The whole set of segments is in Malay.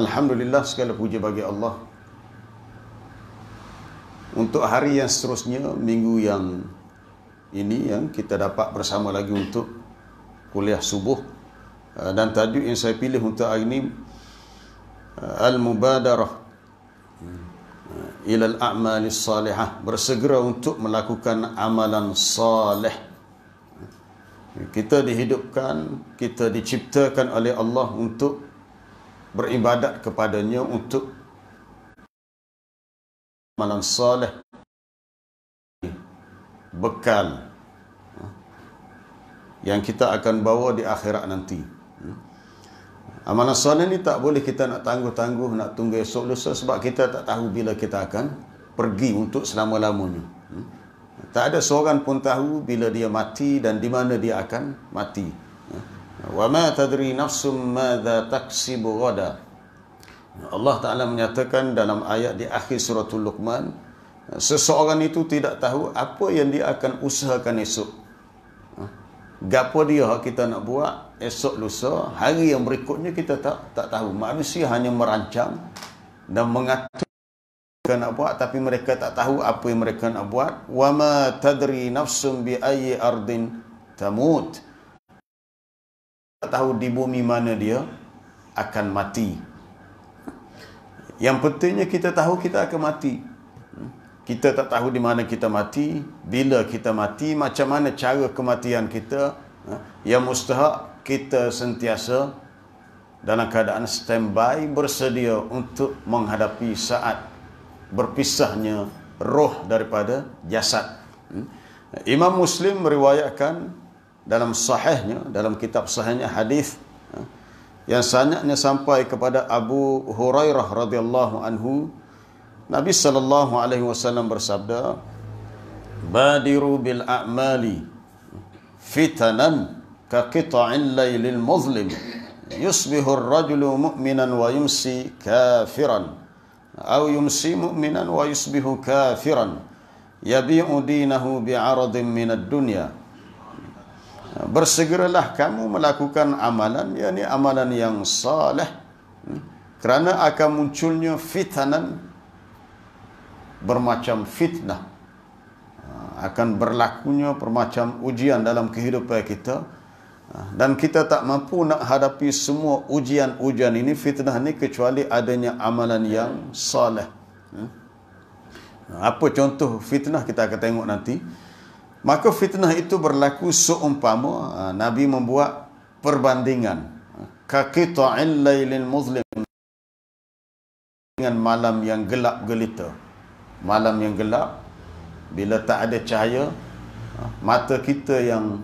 Alhamdulillah segala puja bagi Allah Untuk hari yang seterusnya Minggu yang ini Yang kita dapat bersama lagi untuk Kuliah subuh eh, Dan tajuk yang saya pilih untuk hari ini eh, Al-Mubadarah eh, Ilal a'malis salihah Bersegera untuk melakukan amalan salih kita dihidupkan, kita diciptakan oleh Allah untuk beribadat kepadanya untuk amalan soleh bekal ha, yang kita akan bawa di akhirat nanti ha. amalan soleh ni tak boleh kita nak tangguh-tangguh nak tunggu esok lusa sebab kita tak tahu bila kita akan pergi untuk selama-lamanya ha. tak ada seorang pun tahu bila dia mati dan di mana dia akan mati. Wa ma tadri nafsum madza taksibu ghada. Allah Taala menyatakan dalam ayat di akhir suratul Luqman seseorang itu tidak tahu apa yang dia akan usahakan esok. Gapo dia kita nak buat esok lusa, hari yang berikutnya kita tak tak tahu. Manusia hanya merancang dan mengatur mereka nak buat tapi mereka tak tahu apa yang mereka nak buat. Wa ma tadri nafsum bi ayyi ardin tamut tak tahu di bumi mana dia akan mati. Yang pentingnya kita tahu kita akan mati. Kita tak tahu di mana kita mati, bila kita mati, macam mana cara kematian kita. Ha? Yang mustahak kita sentiasa dalam keadaan standby bersedia untuk menghadapi saat berpisahnya roh daripada jasad. Hmm? Imam Muslim meriwayatkan dalam sahihnya dalam kitab sahihnya hadis ya, yang sanadnya sampai kepada Abu Hurairah radhiyallahu anhu Nabi sallallahu alaihi wasallam bersabda badiru bil a'mali fitanan ka qita'il lailil muzlim yusbihu ar-rajulu mu'minan wa yumsi kafiran aw yumsi mu'minan wa yusbihu kafiran yabi'u dinahu bi'aradin min ad-dunya bersegeralah kamu melakukan amalan yakni amalan yang saleh hmm? kerana akan munculnya fitnah bermacam fitnah ha, akan berlakunya bermacam ujian dalam kehidupan kita ha, dan kita tak mampu nak hadapi semua ujian-ujian ini fitnah ini kecuali adanya amalan yang saleh hmm? ha, apa contoh fitnah kita akan tengok nanti Maka fitnah itu berlaku seumpama ha, Nabi membuat perbandingan kaqita'il lailil muzlim dengan malam yang gelap gelita. Malam yang gelap bila tak ada cahaya ha, mata kita yang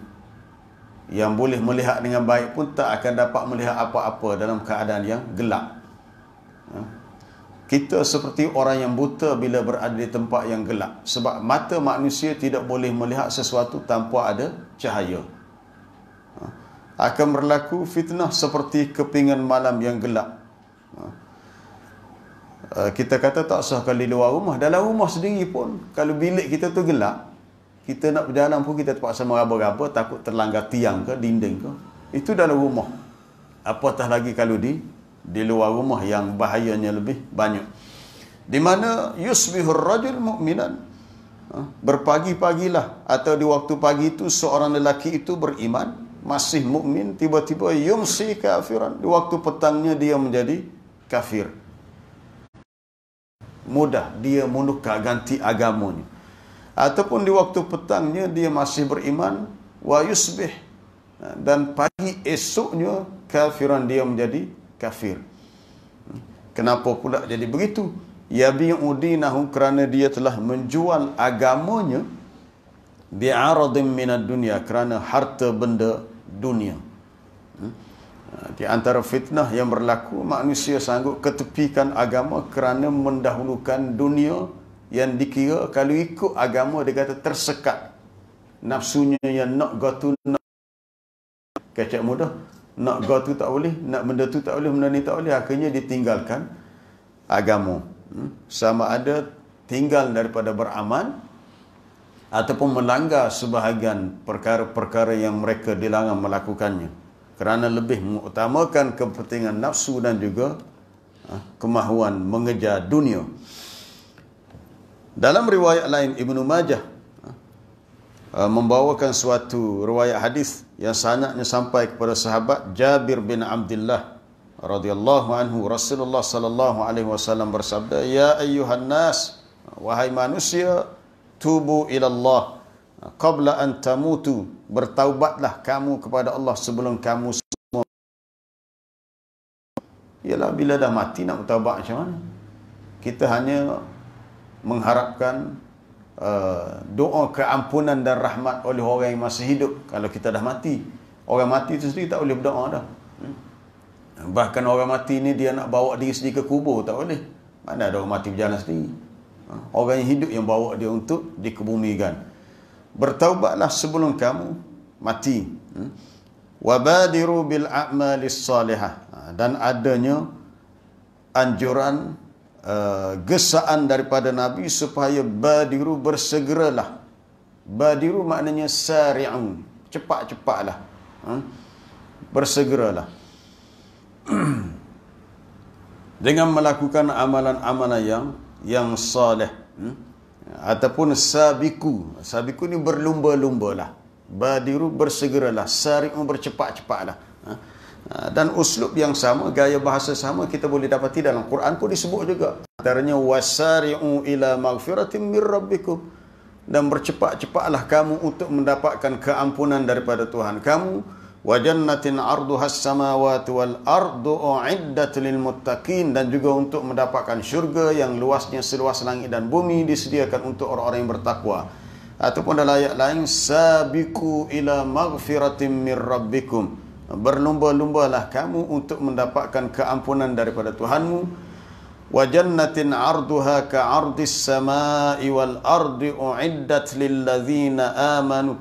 yang boleh melihat dengan baik pun tak akan dapat melihat apa-apa dalam keadaan yang gelap. Ha, kita seperti orang yang buta bila berada di tempat yang gelap. Sebab mata manusia tidak boleh melihat sesuatu tanpa ada cahaya. Ha. Akan berlaku fitnah seperti kepingan malam yang gelap. Ha. Ha, kita kata tak sah kalau di luar rumah. Dalam rumah sendiri pun, kalau bilik kita tu gelap, kita nak berjalan pun kita terpaksa meraba-raba, takut terlanggar tiang ke, dinding ke. Itu dalam rumah. Apatah lagi kalau di di luar rumah yang bahayanya lebih banyak. Di mana yusbihur rajul mukminan ha, berpagi-pagilah atau di waktu pagi itu seorang lelaki itu beriman masih mukmin tiba-tiba yumsi kafiran di waktu petangnya dia menjadi kafir mudah dia menukar ganti agamanya ataupun di waktu petangnya dia masih beriman wa yusbih ha, dan pagi esoknya kafiran dia menjadi kafir. Kenapa pula jadi begitu? Yabi'u dinahu kerana dia telah menjual agamanya bi'aradim minad dunia kerana harta benda dunia. Hmm? Ha, di antara fitnah yang berlaku, manusia sanggup ketepikan agama kerana mendahulukan dunia yang dikira kalau ikut agama dia kata tersekat. Nafsunya yang nak gotu nak kecek mudah nak gua tu tak boleh, nak benda tu tak boleh, benda ni tak boleh. Akhirnya ditinggalkan agama. Hmm? Sama ada tinggal daripada beramal ataupun melanggar sebahagian perkara-perkara yang mereka dilarang melakukannya. Kerana lebih mengutamakan kepentingan nafsu dan juga ah, kemahuan mengejar dunia. Dalam riwayat lain Ibnu Majah ah, ah, membawakan suatu riwayat hadis yang sanaknya sampai kepada sahabat Jabir bin Abdullah radhiyallahu anhu Rasulullah sallallahu alaihi wasallam bersabda ya ayyuhan nas wahai manusia tubu ila Allah qabla an tamutu bertaubatlah kamu kepada Allah sebelum kamu semua ialah bila dah mati nak bertaubat macam mana kita hanya mengharapkan Uh, doa keampunan dan rahmat oleh orang yang masih hidup kalau kita dah mati orang mati tu sendiri tak boleh berdoa dah hmm. bahkan orang mati ni dia nak bawa diri sendiri ke kubur tak boleh mana ada orang mati berjalan sendiri ha. orang yang hidup yang bawa dia untuk dikebumikan bertaubatlah sebelum kamu mati hmm. wabadiru bil a'malis salihah ha. dan adanya anjuran Uh, gesaan daripada Nabi supaya Badiru bersegeralah. Badiru maknanya sari'un. Cepat-cepatlah. Ha? Bersegeralah. Dengan melakukan amalan-amalan yang yang salih. Hmm? Ataupun sabiku. Sabiku ni berlumba lumba lah Badiru bersegeralah. Sari'un bercepat-cepatlah. Ha? Ha, dan uslub yang sama gaya bahasa sama kita boleh dapati dalam Quran pun disebut juga antaranya wasari'u ila magfiratin mir rabbikum dan bercepat-cepatlah kamu untuk mendapatkan keampunan daripada Tuhan kamu wa jannatin arduhas samawati wal ardu uiddat lil muttaqin dan juga untuk mendapatkan syurga yang luasnya seluas langit dan bumi disediakan untuk orang-orang yang bertakwa ataupun dalam ayat lain sabiqu ila magfiratin mir rabbikum berlumba-lumbalah kamu untuk mendapatkan keampunan daripada Tuhanmu wa jannatin arduha ka ardis samai wal ardi uiddat lilladzina amanu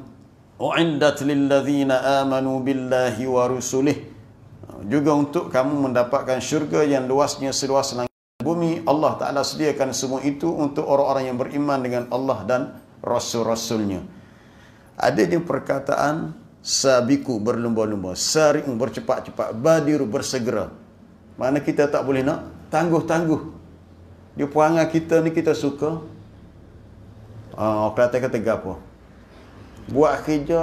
uiddat lilladzina amanu billahi wa rusulih juga untuk kamu mendapatkan syurga yang luasnya seluas langit bumi Allah Ta'ala sediakan semua itu untuk orang-orang yang beriman dengan Allah dan Rasul-Rasulnya ada di perkataan sabiku berlumba-lumba sari'u bercepat-cepat badiru bersegera mana kita tak boleh nak tangguh-tangguh dia puangan kita ni kita suka ah, orang kata kata apa buat kerja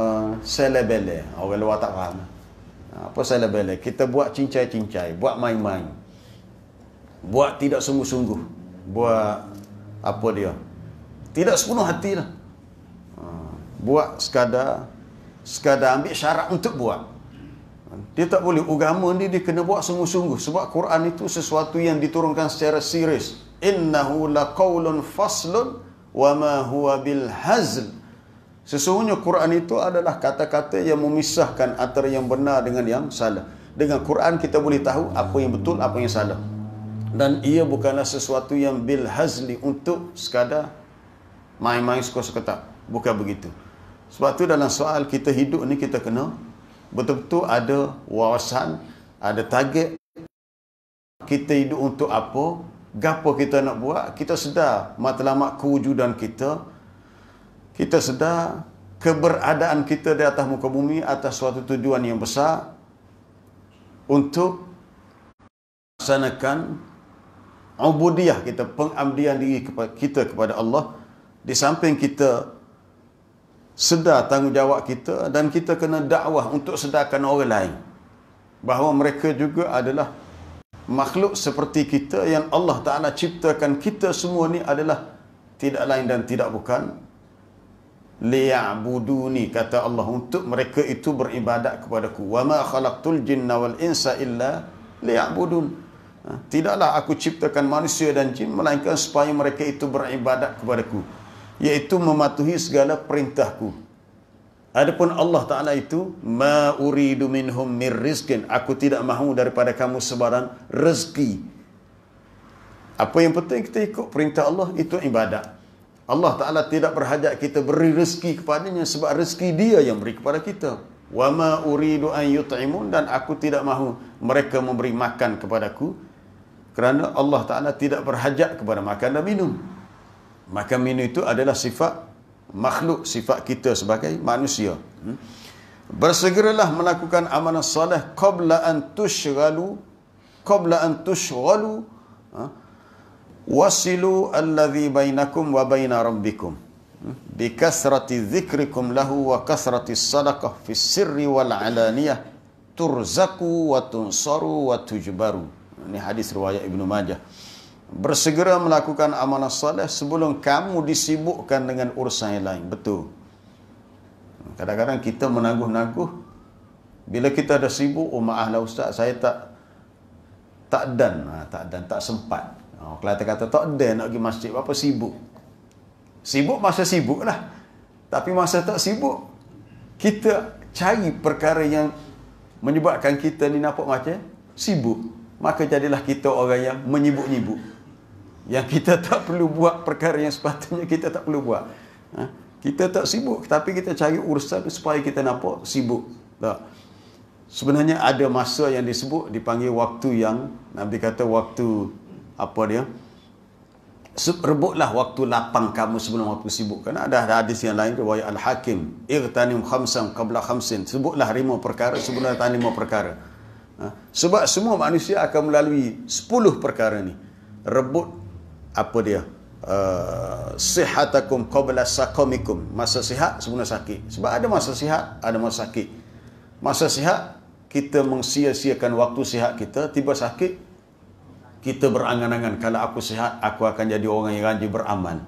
uh, selebele orang luar tak faham apa selebele kita buat cincai-cincai buat main-main buat tidak sungguh-sungguh buat apa dia tidak sepenuh hati lah buat sekadar sekadar ambil syarat untuk buat dia tak boleh agama ni dia kena buat sungguh-sungguh sebab Quran itu sesuatu yang diturunkan secara serius innahu laqaulun faslun wama huwa bil hazl sesungguhnya Quran itu adalah kata-kata yang memisahkan antara yang benar dengan yang salah dengan Quran kita boleh tahu apa yang betul apa yang salah dan ia bukanlah sesuatu yang bil hazli untuk sekadar main-main suka-suka bukan begitu sebab tu dalam soal kita hidup ni kita kena betul-betul ada wawasan, ada target kita hidup untuk apa, gapo kita nak buat, kita sedar matlamat kewujudan kita, kita sedar keberadaan kita di atas muka bumi atas suatu tujuan yang besar untuk melaksanakan ubudiah kita, pengabdian diri kita kepada Allah di samping kita sedar tanggungjawab kita dan kita kena dakwah untuk sedarkan orang lain bahawa mereka juga adalah makhluk seperti kita yang Allah Ta'ala ciptakan kita semua ni adalah tidak lain dan tidak bukan liya'buduni kata Allah untuk mereka itu beribadat kepada ku wa ma khalaqtul jinna wal insa illa liya'budun ha, tidaklah aku ciptakan manusia dan jin melainkan supaya mereka itu beribadat kepada ku Yaitu mematuhi segala perintahku. Adapun Allah Ta'ala itu, Ma uridu minhum mir rizkin. Aku tidak mahu daripada kamu sebarang rezeki. Apa yang penting kita ikut perintah Allah, itu ibadat. Allah Ta'ala tidak berhajat kita beri rezeki kepadanya sebab rezeki dia yang beri kepada kita. Wa ma uridu an yut'imun dan aku tidak mahu mereka memberi makan kepadaku kerana Allah Ta'ala tidak berhajat kepada makan dan minum. Maka minum itu adalah sifat makhluk, sifat kita sebagai manusia. Hmm? Bersegeralah melakukan amanah salih qabla an tushghalu qabla an tushghalu ha? wasilu alladhi bainakum wa baina rabbikum hmm? bi kasrati dhikrikum lahu wa kasrati sadaqah fi sirri wal alaniyah turzaku wa tunsaru wa tujbaru ini hadis riwayat Ibnu Majah bersegera melakukan amanah soleh sebelum kamu disibukkan dengan urusan yang lain. Betul. Kadang-kadang kita menangguh-nangguh bila kita dah sibuk, oh maaf lah ustaz, saya tak tak dan, ha, tak dan, tak sempat. Oh, kalau kita kata tak dan nak pergi masjid, apa sibuk? Sibuk masa sibuk lah. Tapi masa tak sibuk, kita cari perkara yang menyebabkan kita ni nampak macam sibuk. Maka jadilah kita orang yang menyibuk-nyibuk yang kita tak perlu buat perkara yang sepatutnya kita tak perlu buat. Ha? Kita tak sibuk tapi kita cari urusan supaya kita nampak sibuk. Tak. Sebenarnya ada masa yang disebut dipanggil waktu yang Nabi kata waktu apa dia? Rebutlah waktu lapang kamu sebelum waktu sibuk. Kan ada hadis yang lain tu wayal hakim "Irtanim khamsan qabla khamsin." Sebutlah lima perkara sebelum datang lima perkara. Ha? Sebab semua manusia akan melalui 10 perkara ni. Rebut apa dia uh, sihatakum qabla sakamikum masa sihat sebelum sakit sebab ada masa sihat ada masa sakit masa sihat kita mengsia-siakan waktu sihat kita tiba sakit kita berangan-angan kalau aku sihat aku akan jadi orang yang rajin beraman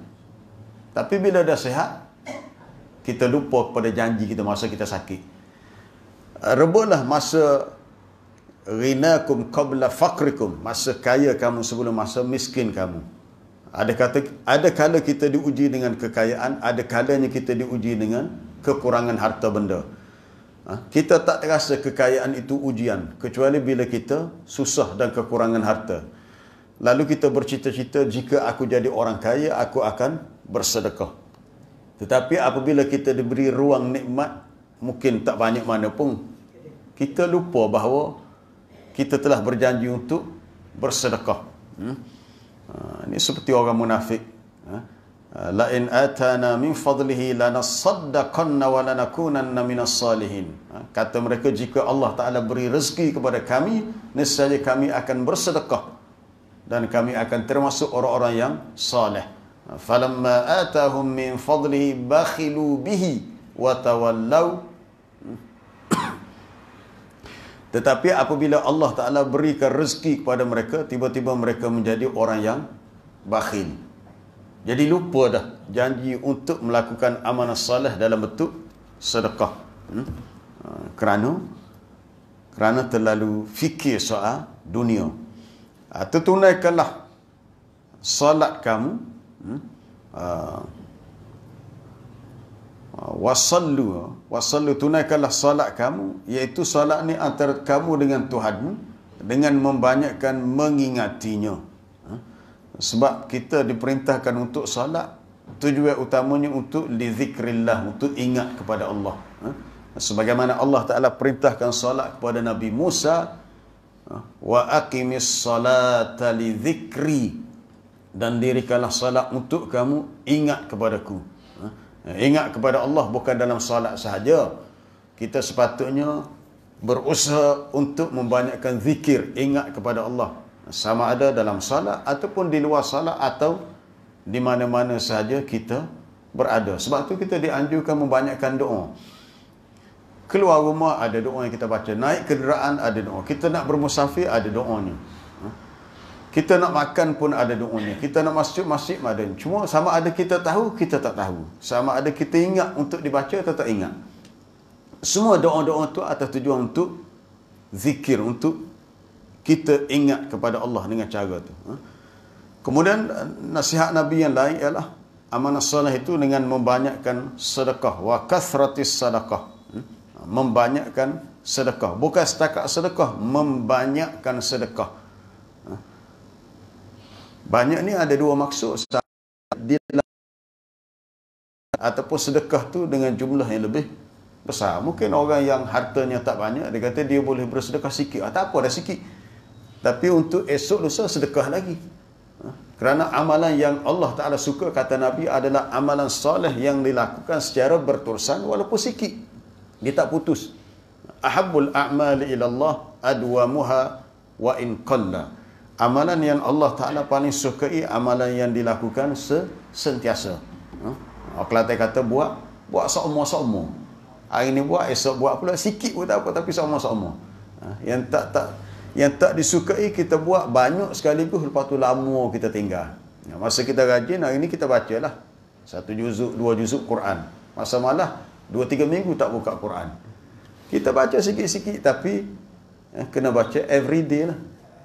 tapi bila dah sihat kita lupa pada janji kita masa kita sakit uh, rebutlah masa rinakum qabla faqrikum masa kaya kamu sebelum masa miskin kamu ada kata ada kala kita diuji dengan kekayaan ada kalanya kita diuji dengan kekurangan harta benda ha? kita tak rasa kekayaan itu ujian kecuali bila kita susah dan kekurangan harta lalu kita bercita-cita jika aku jadi orang kaya aku akan bersedekah tetapi apabila kita diberi ruang nikmat mungkin tak banyak mana pun kita lupa bahawa kita telah berjanji untuk bersedekah hmm? ini ah, seperti orang munafik. Ah, ah, La in atana min fadlihi lanasaddaqanna wa lanakunanna minas salihin. Kata mereka jika Allah Taala beri rezeki kepada kami, nescaya kami akan bersedekah dan kami akan termasuk orang-orang yang saleh. Falamma atahum min fadlihi bakhilu bihi wa tawallaw tetapi apabila Allah Ta'ala berikan rezeki kepada mereka, tiba-tiba mereka menjadi orang yang bakhil. Jadi lupa dah janji untuk melakukan amanah salih dalam bentuk sedekah. Hmm? Ha, kerana kerana terlalu fikir soal dunia. Ha, tertunaikanlah salat kamu. Hmm? Uh, Ah, wasallu wasallu tunaikanlah solat kamu iaitu solat ni antara kamu dengan Tuhanmu dengan membanyakkan mengingatinya ah, sebab kita diperintahkan untuk solat tujuan utamanya untuk lizikrillah untuk ingat kepada Allah ah, sebagaimana Allah Taala perintahkan solat kepada Nabi Musa wa aqimis solata lizikri dan dirikanlah solat untuk kamu ingat kepadaku aku Ingat kepada Allah bukan dalam salat sahaja. Kita sepatutnya berusaha untuk membanyakkan zikir. Ingat kepada Allah. Sama ada dalam salat ataupun di luar salat atau di mana-mana sahaja kita berada. Sebab tu kita dianjurkan membanyakkan doa. Keluar rumah ada doa yang kita baca. Naik kenderaan ada doa. Kita nak bermusafir ada doanya. Kita nak makan pun ada doanya. Kita nak masuk masjid pun ada. Cuma sama ada kita tahu, kita tak tahu. Sama ada kita ingat untuk dibaca atau tak ingat. Semua doa-doa tu atas tujuan untuk zikir untuk kita ingat kepada Allah dengan cara tu. Ha? Kemudian nasihat Nabi yang lain ialah amanah salah itu dengan membanyakkan sedekah wa kathratis sedekah. Hmm? Membanyakkan sedekah. Bukan setakat sedekah, membanyakkan sedekah. Banyak ni ada dua maksud. Lah ataupun sedekah tu dengan jumlah yang lebih besar. Mungkin orang yang hartanya tak banyak, dia kata dia boleh bersedekah sikit. Ah, tak apa, dah sikit. Tapi untuk esok lusa, sedekah lagi. Ah, kerana amalan yang Allah Ta'ala suka, kata Nabi, adalah amalan soleh yang dilakukan secara berterusan walaupun sikit. Dia tak putus. Ahabul a'mal ilallah adwamuha wa in qalla amalan yang Allah Ta'ala paling sukai amalan yang dilakukan sentiasa ha? Kelantan ha, kata buat buat seumur-seumur hari ni buat esok buat pula sikit pun tak apa tapi seumur-seumur ha? yang tak tak yang tak disukai kita buat banyak sekali pun, lepas tu lama kita tinggal ya, masa kita rajin hari ini kita baca lah satu juzuk dua juzuk Quran masa malah dua tiga minggu tak buka Quran kita baca sikit-sikit tapi ya, kena baca every day lah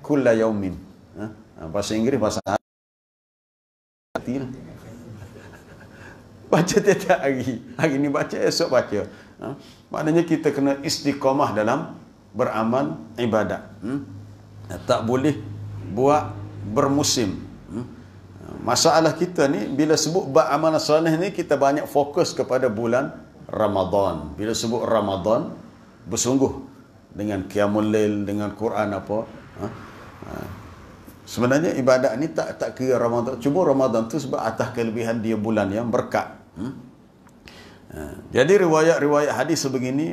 kulla yaumin. Ha? ha? Bahasa Inggeris, bahasa hati Baca tiap-tiap hari. Hari ni baca, esok baca. Ha? Maknanya kita kena istiqamah dalam beramal ibadat. Hmm? Tak boleh buat bermusim. Hmm? Masalah kita ni, bila sebut bab salih ni, kita banyak fokus kepada bulan Ramadan. Bila sebut Ramadan, bersungguh dengan Qiyamul Lail, dengan Quran apa. Ha? Ha. Sebenarnya ibadat ni tak tak kira Ramadan. Cuma Ramadan tu sebab atas kelebihan dia bulan yang berkat. Hmm? Ha. Jadi riwayat-riwayat hadis sebegini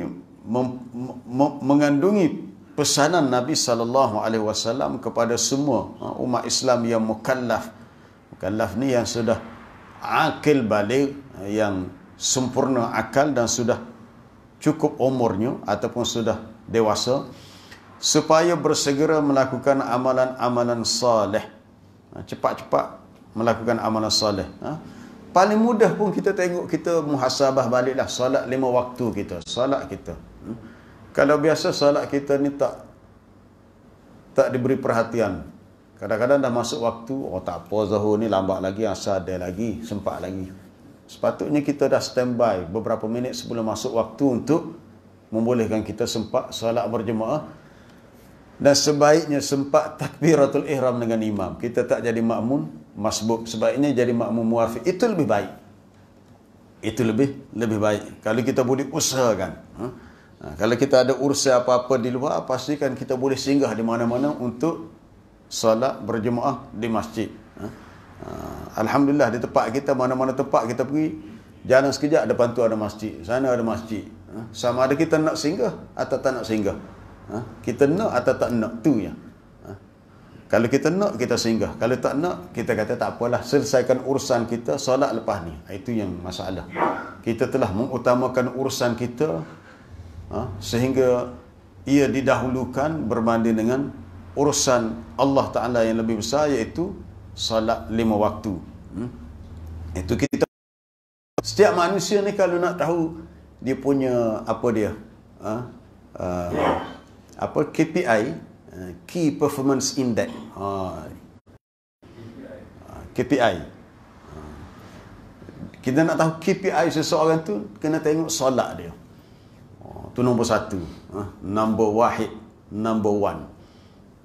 mem, mem, mengandungi pesanan Nabi sallallahu alaihi wasallam kepada semua ha, umat Islam yang mukallaf. Mukallaf ni yang sudah akil balik yang sempurna akal dan sudah cukup umurnya ataupun sudah dewasa supaya bersegera melakukan amalan-amalan soleh. Ha, cepat-cepat melakukan amalan soleh. Ha? Paling mudah pun kita tengok kita muhasabah baliklah solat lima waktu kita, solat kita. Hmm? Kalau biasa solat kita ni tak tak diberi perhatian. Kadang-kadang dah masuk waktu, oh tak apa Zuhur ni lambat lagi, asal ada lagi, sempat lagi. Sepatutnya kita dah standby beberapa minit sebelum masuk waktu untuk membolehkan kita sempat solat berjemaah dan sebaiknya sempat takbiratul ihram dengan imam. Kita tak jadi makmum masbuk. Sebaiknya jadi makmum muafiq. Itu lebih baik. Itu lebih lebih baik. Kalau kita boleh usahakan. Ha? ha kalau kita ada urusan apa-apa di luar, pastikan kita boleh singgah di mana-mana untuk salat berjemaah di masjid. Ha? ha? Alhamdulillah di tempat kita, mana-mana tempat kita pergi, jalan sekejap depan tu ada masjid. Sana ada masjid. Ha? Sama ada kita nak singgah atau tak nak singgah. Ha? Kita nak atau tak nak tu ya. Kalau kita nak kita singgah, kalau tak nak kita kata tak apalah, selesaikan urusan kita solat lepas ni. Ha, itu yang masalah. Kita telah mengutamakan urusan kita sehingga ia didahulukan berbanding dengan urusan Allah Taala yang lebih besar iaitu solat lima waktu. Hmm? Itu kita setiap manusia ni kalau nak tahu dia punya apa dia? Ha? Uh, apa KPI uh, key performance index ha. uh, KPI uh, kita nak tahu KPI seseorang tu kena tengok solat dia oh, tu nombor satu ha? number wahid number one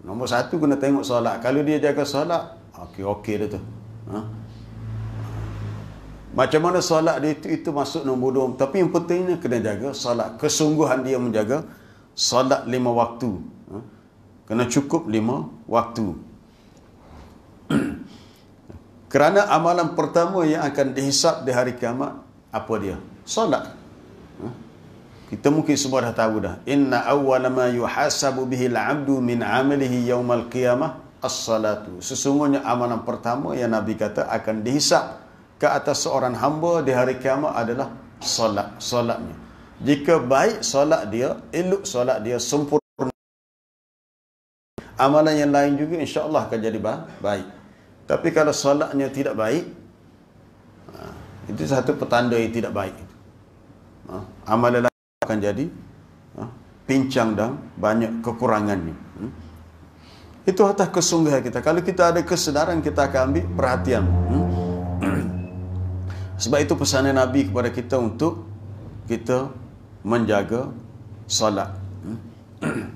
nombor satu kena tengok solat kalau dia jaga solat okey okey dia tu ha? macam mana solat dia itu, itu masuk nombor dua tapi yang pentingnya kena jaga solat kesungguhan dia menjaga solat lima waktu ha? kena cukup lima waktu kerana amalan pertama yang akan dihisap di hari kiamat apa dia solat ha? kita mungkin semua dah tahu dah inna awwala ma yuhasabu bihi al min 'amalihi yaumal qiyamah as-salatu sesungguhnya amalan pertama yang nabi kata akan dihisap ke atas seorang hamba di hari kiamat adalah solat solatnya jika baik solat dia, elok solat dia sempurna. Amalan yang lain juga insya-Allah akan jadi baik. Tapi kalau solatnya tidak baik, ha, itu satu petanda yang tidak baik. Ha, amalan lain akan jadi ha, pincang dan banyak kekurangannya. Hmm? Itu atas kesungguhan kita. Kalau kita ada kesedaran, kita akan ambil perhatian. Hmm? Sebab itu pesanan Nabi kepada kita untuk kita menjaga salat. Hmm.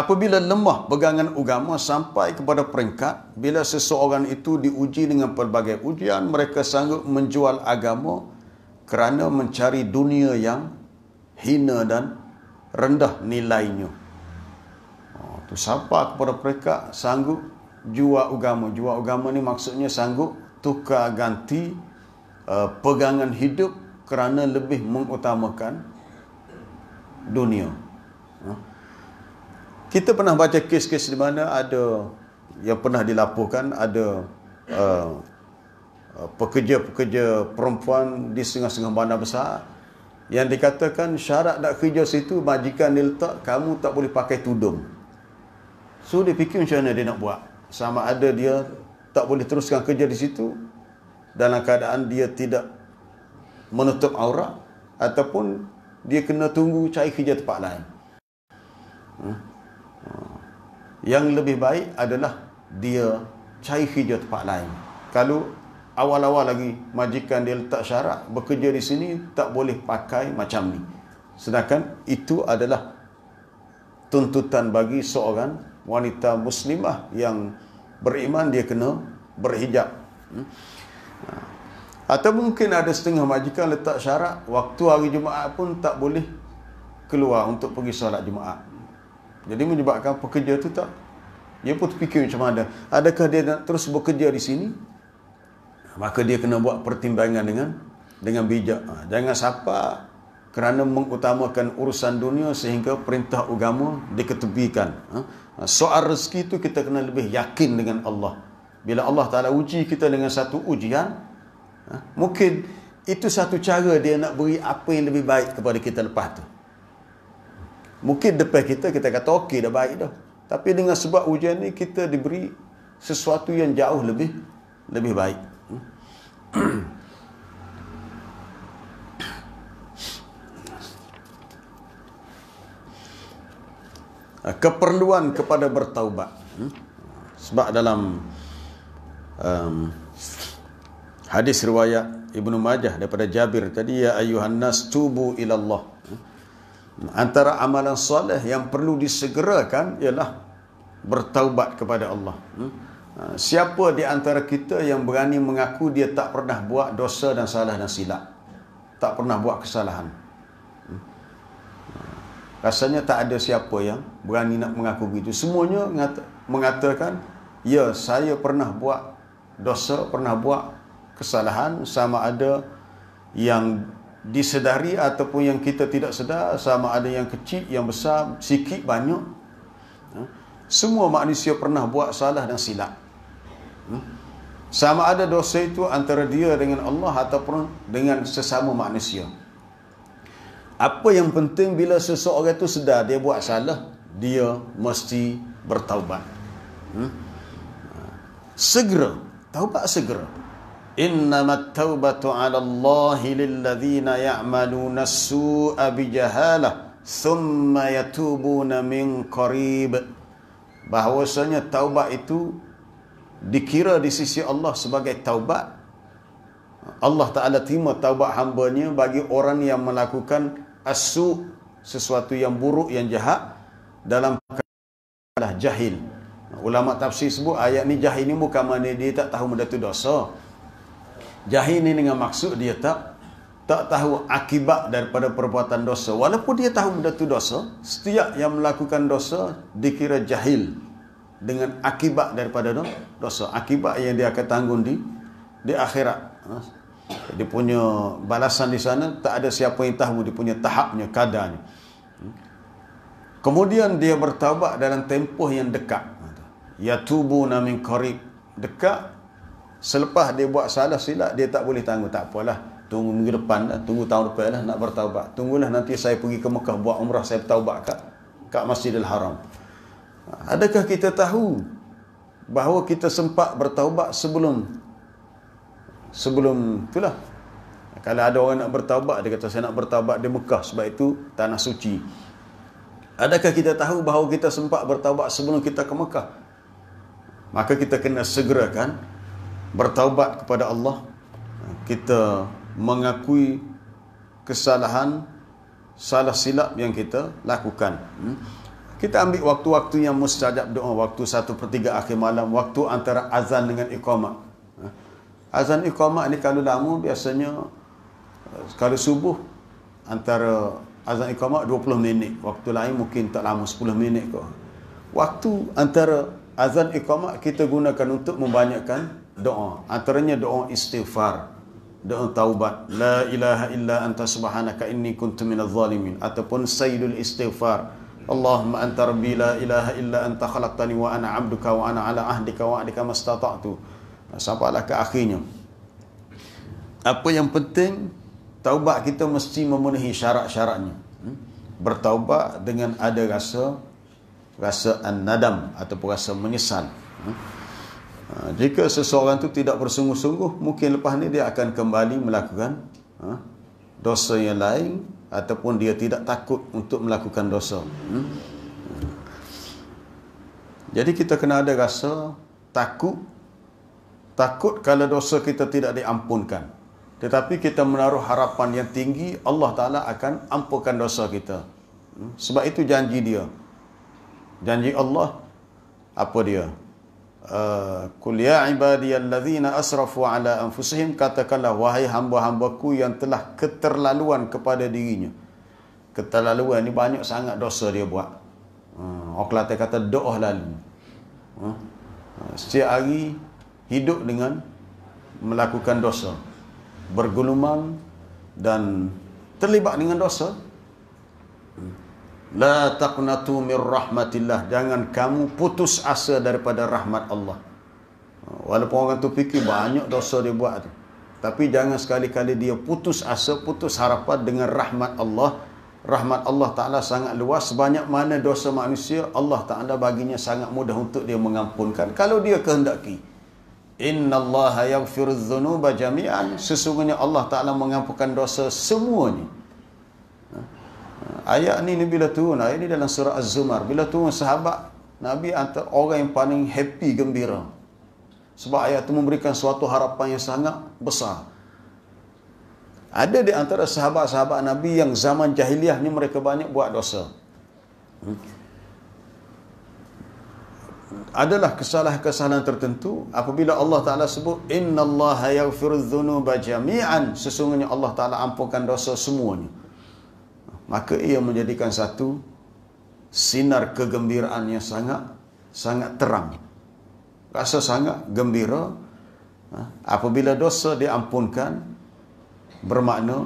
Apabila lemah pegangan agama sampai kepada peringkat bila seseorang itu diuji dengan pelbagai ujian mereka sanggup menjual agama kerana mencari dunia yang hina dan rendah nilainya. Oh, tu sampai kepada mereka sanggup jual agama. Jual agama ni maksudnya sanggup tukar ganti Uh, pegangan hidup kerana lebih mengutamakan dunia. Ha? Kita pernah baca kes-kes di mana ada yang pernah dilaporkan ada uh, uh, pekerja-pekerja perempuan di setengah-setengah bandar besar yang dikatakan syarat nak kerja situ majikan dia letak kamu tak boleh pakai tudung. So dia fikir macam mana dia nak buat. Sama ada dia tak boleh teruskan kerja di situ dalam keadaan dia tidak menutup aurat ataupun dia kena tunggu cari kerja tempat lain. Hmm? Hmm. Yang lebih baik adalah dia cari kerja tempat lain. Kalau awal-awal lagi majikan dia letak syarat bekerja di sini tak boleh pakai macam ni. Sedangkan itu adalah tuntutan bagi seorang wanita muslimah yang beriman dia kena berhijab. Hmm? ha. Atau mungkin ada setengah majikan letak syarat Waktu hari Jumaat pun tak boleh keluar untuk pergi solat Jumaat Jadi menyebabkan pekerja tu tak Dia pun terfikir macam mana Adakah dia nak terus bekerja di sini Maka dia kena buat pertimbangan dengan dengan bijak ha. Jangan sapa kerana mengutamakan urusan dunia sehingga perintah agama diketepikan. Ha. Soal rezeki itu kita kena lebih yakin dengan Allah. Bila Allah Ta'ala uji kita dengan satu ujian, ha, mungkin itu satu cara dia nak beri apa yang lebih baik kepada kita lepas tu. Mungkin depan kita, kita kata okey dah baik dah. Tapi dengan sebab ujian ni, kita diberi sesuatu yang jauh lebih lebih baik. Ha, keperluan kepada bertaubat hmm? sebab dalam um, hadis riwayat Ibnu Majah daripada Jabir tadi ya ayuhan nas tubu ila Allah. Antara amalan soleh yang perlu disegerakan ialah bertaubat kepada Allah. Hmm? Uh, siapa di antara kita yang berani mengaku dia tak pernah buat dosa dan salah dan silap? Tak pernah buat kesalahan. Hmm? Uh, rasanya tak ada siapa yang berani nak mengaku begitu. Semuanya mengatakan, ya saya pernah buat dosa, pernah buat kesalahan sama ada yang disedari ataupun yang kita tidak sedar sama ada yang kecil, yang besar, sikit, banyak ha? semua manusia pernah buat salah dan silap ha? sama ada dosa itu antara dia dengan Allah ataupun dengan sesama manusia apa yang penting bila seseorang itu sedar dia buat salah dia mesti bertaubat hmm? segera taubat segera innamat taubatu ala Allah lilladhina ya'maluna su'a bijahalah thumma yatubuna min qarib bahwasanya taubat itu dikira di sisi Allah sebagai taubat Allah Ta'ala terima taubat hambanya bagi orang yang melakukan asu sesuatu yang buruk yang jahat dalam keadaan jahil Ulama tafsir sebut ayat ni jahil ni bukan mana dia tak tahu benda tu dosa. Jahil ni dengan maksud dia tak tak tahu akibat daripada perbuatan dosa. Walaupun dia tahu benda tu dosa, setiap yang melakukan dosa dikira jahil dengan akibat daripada dosa. Akibat yang dia akan tanggung di di akhirat. Ha? Dia punya balasan di sana tak ada siapa yang tahu dia punya tahapnya, kadarnya. Hmm? Kemudian dia bertaubat dalam tempoh yang dekat. Ya yatubuna min qarib dekat selepas dia buat salah silap dia tak boleh tangguh tak apalah tunggu minggu depan lah. tunggu tahun depan lah nak bertaubat tunggulah nanti saya pergi ke Mekah buat umrah saya bertaubat kat kat Masjidil Haram adakah kita tahu bahawa kita sempat bertaubat sebelum sebelum itulah kalau ada orang nak bertaubat dia kata saya nak bertaubat di Mekah sebab itu tanah suci adakah kita tahu bahawa kita sempat bertaubat sebelum kita ke Mekah maka kita kena segerakan bertaubat kepada Allah kita mengakui kesalahan salah silap yang kita lakukan hmm. kita ambil waktu-waktu yang mustajab doa waktu 1/3 akhir malam waktu antara azan dengan iqamah hmm. azan iqamah ni kalau lama biasanya eh, kalau subuh antara azan iqamah 20 minit waktu lain mungkin tak lama 10 minit ke waktu antara azan iqamah kita gunakan untuk membanyakkan doa. Antaranya doa istighfar. Doa taubat. La ilaha illa anta subhanaka inni kuntu minal zalimin. Ataupun sayyidul istighfar. Allahumma anta rabbi la ilaha illa anta khalaqtani wa ana abduka wa ana ala ahdika wa ahdika mastata'tu. Sampailah ke akhirnya. Apa yang penting, taubat kita mesti memenuhi syarat-syaratnya. Hmm? Bertaubat dengan ada rasa rasa an-nadam ataupun rasa menyesal. Ha? Ha, jika seseorang itu tidak bersungguh-sungguh, mungkin lepas ni dia akan kembali melakukan ha, dosa yang lain ataupun dia tidak takut untuk melakukan dosa. Hmm? Jadi kita kena ada rasa takut takut kalau dosa kita tidak diampunkan. Tetapi kita menaruh harapan yang tinggi Allah Taala akan ampunkan dosa kita. Hmm? Sebab itu janji dia janji Allah apa dia kul uh, ya ibadiyallazina asrafu ala anfusihim katakanlah wahai hamba-hambaku yang telah keterlaluan kepada dirinya keterlaluan ni banyak sangat dosa dia buat hmm, orang kelata kata doa lalu hmm, uh, setiap hari hidup dengan melakukan dosa bergulumang dan terlibat dengan dosa La taqnatu min rahmatillah. Jangan kamu putus asa daripada rahmat Allah. Walaupun orang tu fikir banyak dosa dia buat tu. Tapi jangan sekali-kali dia putus asa, putus harapan dengan rahmat Allah. Rahmat Allah Ta'ala sangat luas. Sebanyak mana dosa manusia, Allah Ta'ala baginya sangat mudah untuk dia mengampunkan. Kalau dia kehendaki. Inna Allah yaghfir dhunuba jami'an. Sesungguhnya Allah Ta'ala mengampunkan dosa semuanya ayat ni ni bila turun ayat ni dalam surah az-zumar bila turun sahabat nabi antara orang yang paling happy gembira sebab ayat itu memberikan suatu harapan yang sangat besar ada di antara sahabat-sahabat nabi yang zaman jahiliah ni mereka banyak buat dosa adalah kesalahan-kesalahan tertentu apabila Allah Taala sebut innallaha yaghfiruz-dzunuba jami'an sesungguhnya Allah Taala ampunkan dosa semuanya maka ia menjadikan satu sinar kegembiraan yang sangat sangat terang rasa sangat gembira ha? apabila dosa diampunkan bermakna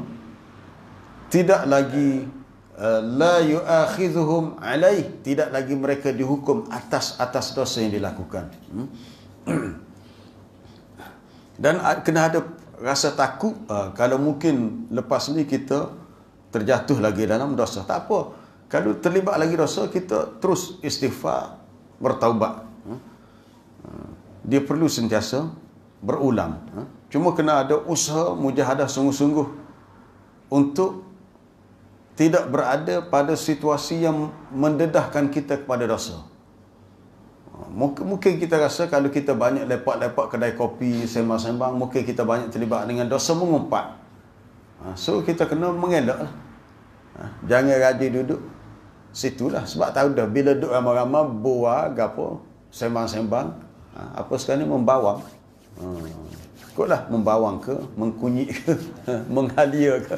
tidak lagi eh, la yu'akhidhuhum alaih tidak lagi mereka dihukum atas atas dosa yang dilakukan hmm? dan kena ada rasa takut ha, kalau mungkin lepas ni kita terjatuh lagi dalam dosa. Tak apa. Kalau terlibat lagi dosa, kita terus istighfar, bertaubat. Hmm? Hmm. Dia perlu sentiasa berulang. Hmm? Cuma kena ada usaha mujahadah sungguh-sungguh untuk tidak berada pada situasi yang mendedahkan kita kepada dosa. Mungkin kita rasa kalau kita banyak lepak-lepak kedai kopi, sembang-sembang, mungkin kita banyak terlibat dengan dosa mengumpat. Ha, so kita kena mengelak lah. Ha, jangan rajin duduk situlah. Sebab tahu dah bila duduk ramai-ramai buah, gapo, sembang-sembang. Ha, apa sekarang ni membawang. Hmm. Kau lah membawang ke, mengkunyik ke, menghalia ke.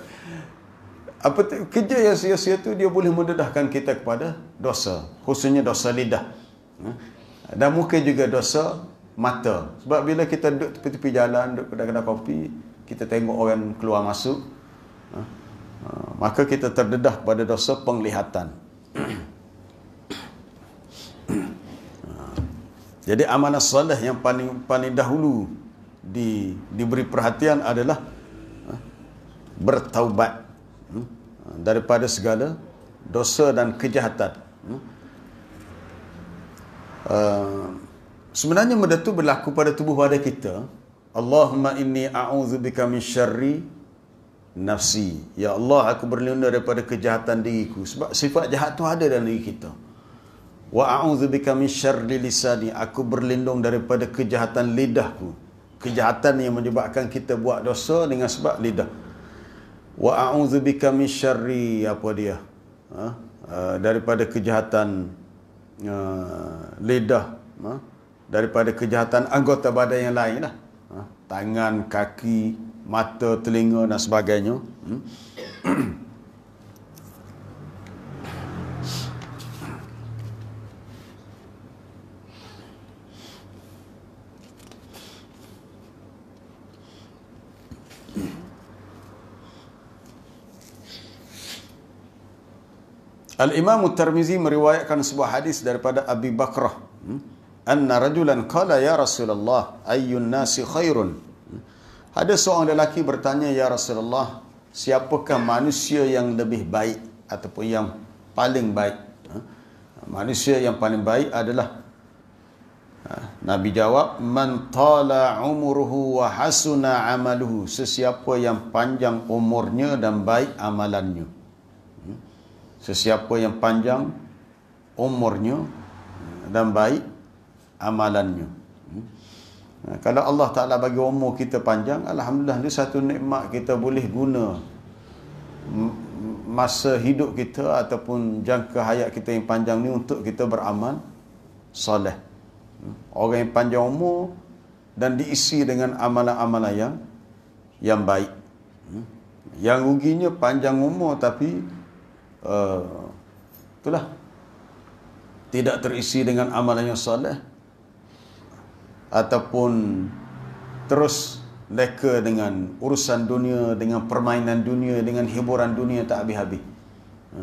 Apa tu, kerja yang sia-sia tu dia boleh mendedahkan kita kepada dosa. Khususnya dosa lidah. Dan mungkin juga dosa mata. Sebab bila kita duduk tepi-tepi jalan, duduk kedai-kedai kopi, kita tengok orang keluar masuk, Ah, maka kita terdedah pada dosa penglihatan. Ah, jadi amanah salih yang paling paling dahulu di, diberi perhatian adalah ah, bertaubat hmm? daripada segala dosa dan kejahatan. Uh, sebenarnya benda itu berlaku pada tubuh badan kita. Allahumma inni a'udzu bika min syarri nafsi. Ya Allah, aku berlindung daripada kejahatan diriku. Sebab sifat jahat tu ada dalam diri kita. Wa a'udhu bika min syarri lisani. Aku berlindung daripada kejahatan lidahku. Kejahatan yang menyebabkan kita buat dosa dengan sebab lidah. Wa a'udhu bika min syarri. Apa dia? Ha? Uh, daripada kejahatan uh, lidah. Ha? Daripada kejahatan anggota badan yang lain lah. Ha? Tangan, kaki, mata, telinga dan sebagainya. Hmm? Al-Imam Tirmizi meriwayatkan sebuah hadis daripada Abi Bakrah. Hmm? Anna rajulan qala ya Rasulullah ayyun nasi khairun ada seorang lelaki bertanya ya Rasulullah, siapakah manusia yang lebih baik ataupun yang paling baik? Ha? Manusia yang paling baik adalah ha? Nabi jawab man tala umruhu wa hasuna amaluhu sesiapa yang panjang umurnya dan baik amalannya hmm? sesiapa yang panjang umurnya dan baik amalannya Ha, kalau Allah Ta'ala bagi umur kita panjang Alhamdulillah ni satu nikmat kita boleh guna Masa hidup kita ataupun jangka hayat kita yang panjang ni Untuk kita beramal Salih hmm, Orang yang panjang umur Dan diisi dengan amalan-amalan yang Yang baik hmm, Yang ruginya panjang umur tapi uh, Itulah Tidak terisi dengan amalan yang salih ataupun terus leka dengan urusan dunia, dengan permainan dunia, dengan hiburan dunia tak habis-habis. Ha?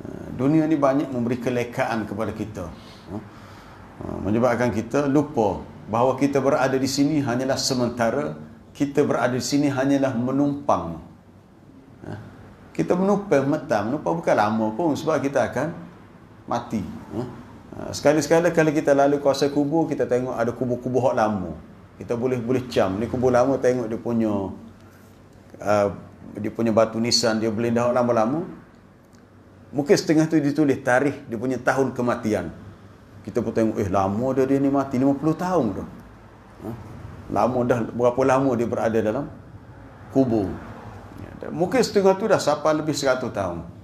Ha, dunia ni banyak memberi kelekaan kepada kita. Ha? Menyebabkan kita lupa bahawa kita berada di sini hanyalah sementara, kita berada di sini hanyalah menumpang. Kita menumpang, metang, menumpang bukan lama pun sebab kita akan mati. Mati. Ah, sekali-sekala kalau kita lalu kawasan kubur kita tengok ada kubur-kubur hok lama. Kita boleh boleh cam ni kubur lama tengok dia punya uh, dia punya batu nisan dia boleh dah lama-lama. Mungkin setengah tu ditulis tarikh dia punya tahun kematian. Kita pun tengok eh lama dia dia ni mati 50 tahun dah. Ah, lama dah berapa lama dia berada dalam kubur. Ya, Mungkin setengah tu dah sampai lebih 100 tahun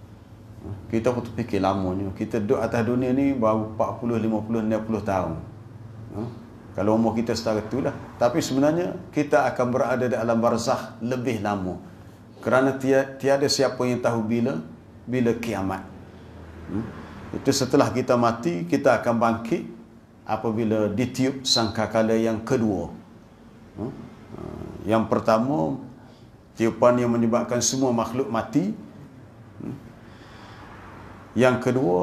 kita pun terfikir lamanya kita duduk atas dunia ni baru 40, 50, 60 tahun ha? kalau umur kita setara tu lah tapi sebenarnya kita akan berada di alam barzah lebih lama kerana ti- tiada siapa yang tahu bila bila kiamat ha? itu setelah kita mati kita akan bangkit apabila ditiup sangkakala yang kedua ha? ha yang pertama tiupan yang menyebabkan semua makhluk mati yang kedua,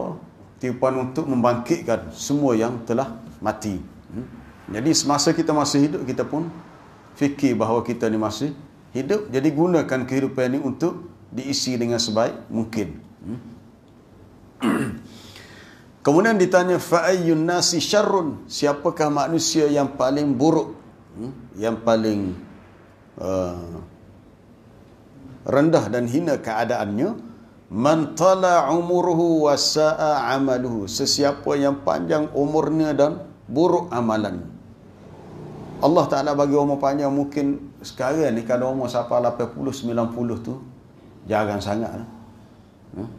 tiupan untuk membangkitkan semua yang telah mati. Hmm? Jadi semasa kita masih hidup, kita pun fikir bahawa kita ni masih hidup. Jadi gunakan kehidupan ini untuk diisi dengan sebaik mungkin. Hmm? Kemudian ditanya fa'ayyun nasi syarrun? Siapakah manusia yang paling buruk? Hmm? Yang paling uh, rendah dan hina keadaannya? Man tala umuruhu wa sa'a amaluhu. Sesiapa yang panjang umurnya dan buruk amalan. Allah Ta'ala bagi umur panjang mungkin sekarang ni kalau umur siapa 80 90 tu jarang sangat lah. Hmm?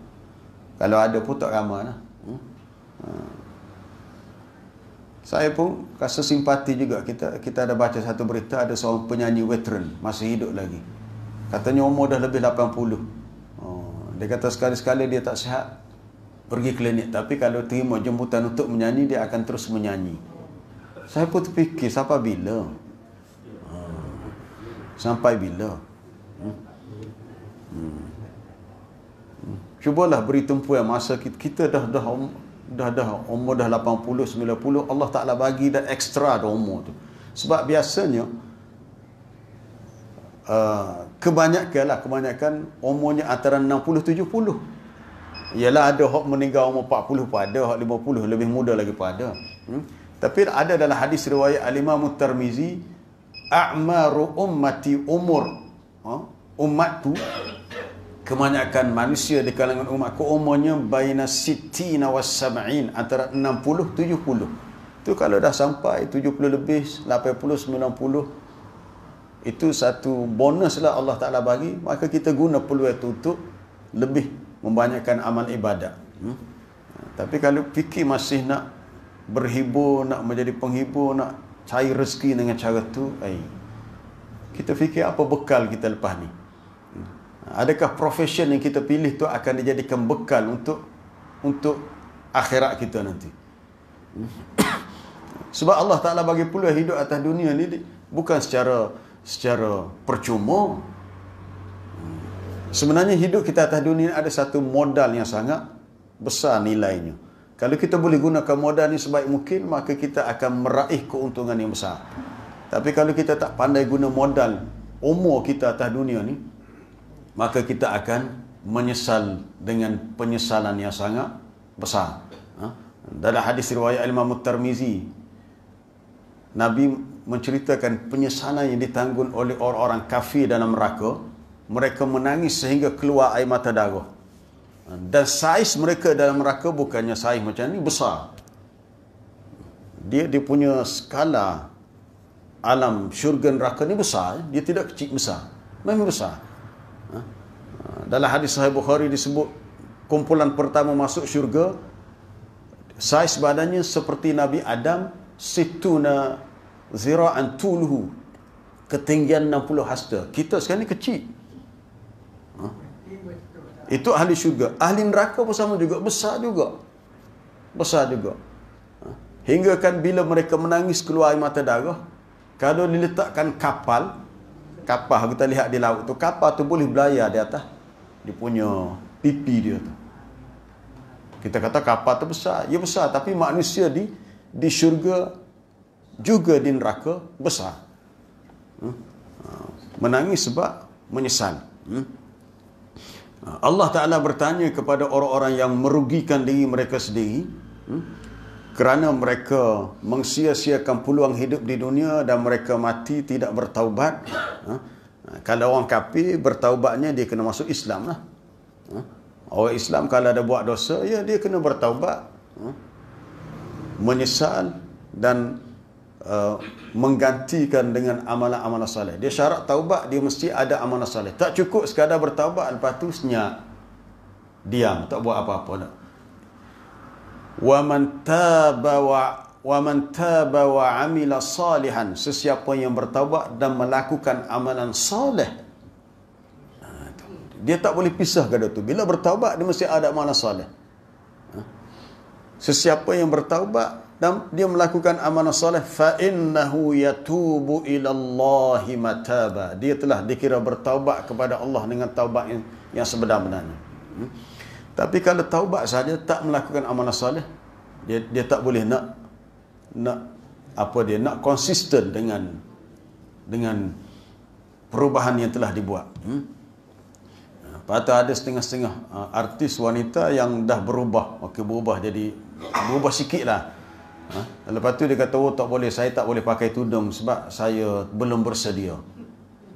Kalau ada pun tak ramai lah. Hmm? Hmm. Saya pun rasa simpati juga kita kita ada baca satu berita ada seorang penyanyi veteran masih hidup lagi. Katanya umur dah lebih 80. Dia kata sekali-sekala dia tak sihat Pergi klinik Tapi kalau terima jemputan untuk menyanyi Dia akan terus menyanyi Saya pun terfikir siapa bila ha. Sampai bila hmm. Hmm. hmm. Cubalah beri tempuan masa kita, kita dah dah dah dah umur dah 80 90 Allah Taala bagi dah extra dah umur tu. Sebab biasanya Ah, kebanyakan lah kebanyakan umurnya antara 60 70 ialah ada hak meninggal umur 40 pun ada hak 50 lebih muda lagi pun ada hmm? tapi ada dalam hadis riwayat al-Imam Tirmizi a'maru ummati umur ha? umat tu kebanyakan manusia di kalangan umat ku umurnya baina siti nawas sab'in antara 60 70 tu kalau dah sampai 70 lebih 80 90 itu satu bonus lah Allah Ta'ala bagi maka kita guna peluang itu untuk lebih membanyakan amal ibadat hmm? Ha, tapi kalau fikir masih nak berhibur nak menjadi penghibur nak cari rezeki dengan cara itu, ay, kita fikir apa bekal kita lepas ni hmm? adakah profesion yang kita pilih tu akan dijadikan bekal untuk untuk akhirat kita nanti hmm? sebab Allah Ta'ala bagi puluh hidup atas dunia ni bukan secara secara percuma. Hmm, sebenarnya hidup kita atas dunia ada satu modal yang sangat besar nilainya. Kalau kita boleh gunakan modal ini sebaik mungkin, maka kita akan meraih keuntungan yang besar. Tapi kalau kita tak pandai guna modal umur kita atas dunia ni, maka kita akan menyesal dengan penyesalan yang sangat besar. Ha? Dalam hadis riwayat Imam Tirmizi, Nabi menceritakan penyesalan yang ditanggung oleh orang-orang kafir dalam neraka mereka menangis sehingga keluar air mata darah dan saiz mereka dalam neraka bukannya saiz macam ni besar dia dia punya skala alam syurga neraka ni besar dia tidak kecil besar memang besar ha? dalam hadis sahih bukhari disebut kumpulan pertama masuk syurga saiz badannya seperti nabi adam situna zira'an tuluhu ketinggian 60 hasta kita sekarang ni kecil ha? itu ahli syurga ahli neraka pun sama juga besar juga besar juga ha? hingga kan bila mereka menangis keluar air mata darah kalau diletakkan kapal kapal kita lihat di laut tu kapal tu boleh belayar di atas dia punya pipi dia tu kita kata kapal tu besar ya besar tapi manusia di di syurga juga di neraka besar. Hmm? Ha, menangis sebab menyesal. Hmm? Ha, Allah Ta'ala bertanya kepada orang-orang yang merugikan diri mereka sendiri hmm? kerana mereka mengsia-siakan peluang hidup di dunia dan mereka mati tidak bertaubat. Ha? Kalau orang kafir bertaubatnya dia kena masuk Islam lah. Orang Islam kalau ada buat dosa, ya dia kena bertaubat. Menyesal dan Uh, menggantikan dengan amalan-amalan soleh. Dia syarat taubat, dia mesti ada amalan soleh. Tak cukup sekadar bertaubat, lepas tu senyap. Diam, tak buat apa-apa. Wa man taba wa wa man taba wa amila salihan. Sesiapa yang bertaubat dan melakukan amalan soleh. Ha, dia tak boleh pisah kepada tu. Bila bertaubat, dia mesti ada amalan soleh. Ha? Sesiapa yang bertaubat dia melakukan amanah soleh fa innahu yatubu ilallahi mataba dia telah dikira bertaubat kepada Allah dengan taubat yang, yang sebenar-benarnya hmm? tapi kalau taubat saja tak melakukan amanah soleh dia dia tak boleh nak nak apa dia nak konsisten dengan dengan perubahan yang telah dibuat hmm? Patut ada setengah-setengah uh, artis wanita yang dah berubah. Okey, berubah jadi... Berubah sikit lah. Ha? Lepas tu dia kata, oh tak boleh, saya tak boleh pakai tudung sebab saya belum bersedia.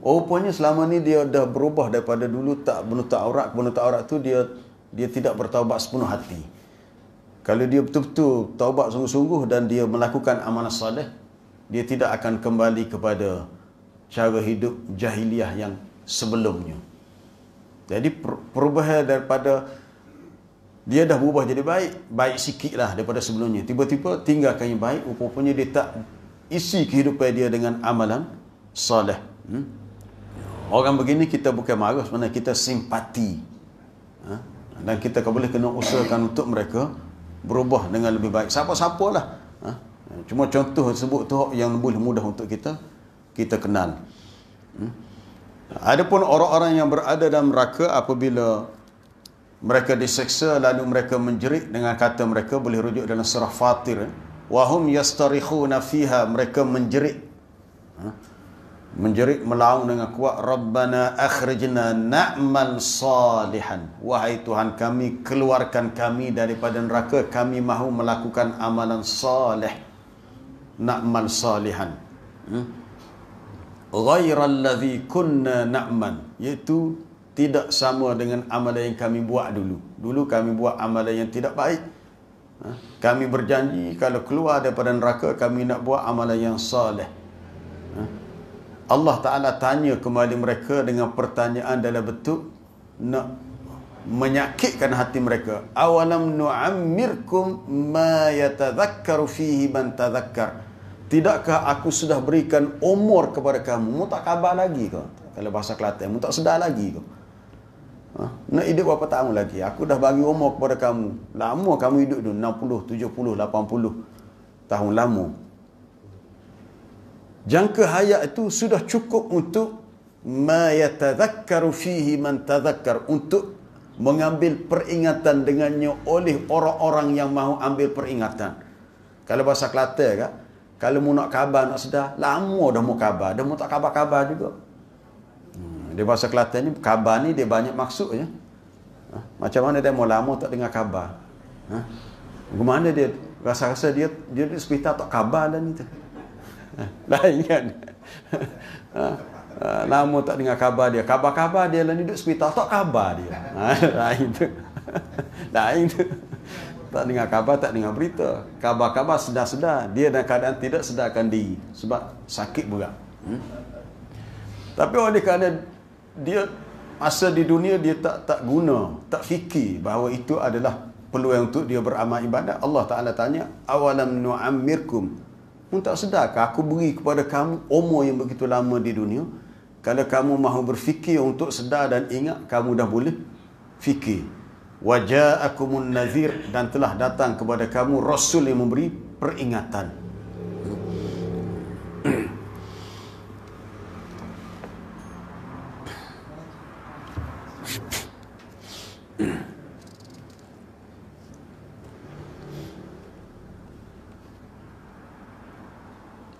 Rupanya selama ni dia dah berubah daripada dulu tak menutup aurat. Menutup aurat tu dia dia tidak bertaubat sepenuh hati. Kalau dia betul-betul taubat sungguh-sungguh dan dia melakukan amanah salih, dia tidak akan kembali kepada cara hidup jahiliah yang sebelumnya. Jadi perubahan daripada dia dah berubah jadi baik baik sikit lah daripada sebelumnya tiba-tiba tinggalkan yang baik rupanya dia tak isi kehidupan dia dengan amalan salih hmm? orang begini kita bukan marah sebenarnya kita simpati ha? dan kita boleh kena usahakan untuk mereka berubah dengan lebih baik siapa-siapalah ha? cuma contoh sebut tu yang boleh mudah untuk kita kita kenal hmm? Adapun orang-orang yang berada dalam neraka apabila mereka diseksa lalu mereka menjerit dengan kata mereka boleh rujuk dalam surah Fatir wahum yastarikhuna fiha mereka menjerit ha? menjerit melaung dengan kuat rabbana akhrijna naman salihan wahai tuhan kami keluarkan kami daripada neraka kami mahu melakukan amalan saleh naman salihan hmm? ghairal ladzi kunna na'man iaitu tidak sama dengan amalan yang kami buat dulu. Dulu kami buat amalan yang tidak baik. Ha? Kami berjanji kalau keluar daripada neraka kami nak buat amalan yang soleh. Ha? Allah Taala tanya kembali mereka dengan pertanyaan dalam bentuk nak menyakitkan hati mereka. Awalam nu'ammirkum ma yatadhakkaru fihi man tadhakkar. Tidakkah aku sudah berikan umur kepada kamu? Mu tak khabar lagi kau. Kalau bahasa Kelantan, mu tak sedar lagi kau. Ah, nak hidup berapa tahun lagi? Aku dah bagi umur kepada kamu. Lama kamu hidup tu. 60, 70, 80 tahun lama. Jangka hayat itu sudah cukup untuk ma yatadhakkaru fihi man tadhakkar untuk mengambil peringatan dengannya oleh orang-orang yang mahu ambil peringatan. Kalau bahasa Kelantan kan? kalau mu nak khabar nak sedar, lama dah mu khabar, dah mu tak khabar-khabar juga. Di bahasa Kelantan ni khabar ni dia banyak maksud ya. Macam mana dia mau lama tak dengar khabar? Ha? Gimana dia rasa-rasa dia dia di hospital tak khabar dah ni tu. Ha? Lain kan. Ha? ha? lama tak dengar khabar dia. Khabar-khabar dia lah ni duduk hospital tak khabar dia. Lain tu. Lain tu. Tak dengar khabar, tak dengar berita. Khabar-khabar sedar-sedar. Dia dalam keadaan tidak sedarkan diri. Sebab sakit berat. Hmm? Tapi oleh kerana dia masa di dunia dia tak tak guna, tak fikir bahawa itu adalah peluang untuk dia beramal ibadat. Allah Taala tanya, "Awalam nu'ammirkum?" Pun tak sedarkah aku beri kepada kamu umur yang begitu lama di dunia? Kalau kamu mahu berfikir untuk sedar dan ingat, kamu dah boleh fikir. Waja'akumun nazir dan telah datang kepada kamu Rasul yang memberi peringatan.